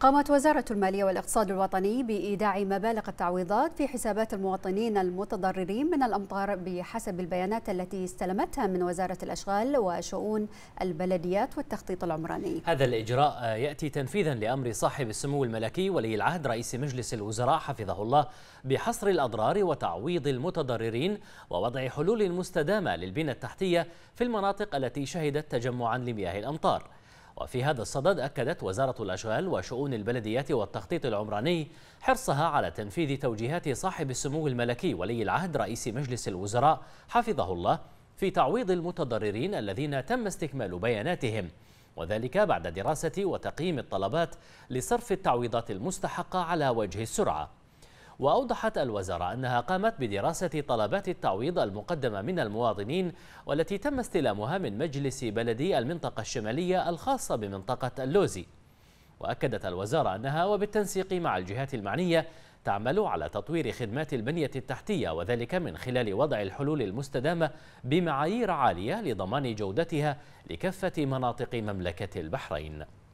قامت وزارة المالية والاقتصاد الوطني بإيداع مبالغ التعويضات في حسابات المواطنين المتضررين من الأمطار بحسب البيانات التي استلمتها من وزارة الأشغال وشؤون البلديات والتخطيط العمراني هذا الإجراء يأتي تنفيذا لأمر صاحب السمو الملكي ولي العهد رئيس مجلس الوزراء حفظه الله بحصر الأضرار وتعويض المتضررين ووضع حلول مستدامة للبنى التحتية في المناطق التي شهدت تجمعا لمياه الأمطار وفي هذا الصدد أكدت وزارة الأشغال وشؤون البلديات والتخطيط العمراني حرصها على تنفيذ توجيهات صاحب السمو الملكي ولي العهد رئيس مجلس الوزراء حفظه الله في تعويض المتضررين الذين تم استكمال بياناتهم وذلك بعد دراسة وتقييم الطلبات لصرف التعويضات المستحقة على وجه السرعة وأوضحت الوزارة أنها قامت بدراسة طلبات التعويض المقدمة من المواطنين والتي تم استلامها من مجلس بلدي المنطقة الشمالية الخاصة بمنطقة اللوزي وأكدت الوزارة أنها وبالتنسيق مع الجهات المعنية تعمل على تطوير خدمات البنية التحتية وذلك من خلال وضع الحلول المستدامة بمعايير عالية لضمان جودتها لكافة مناطق مملكة البحرين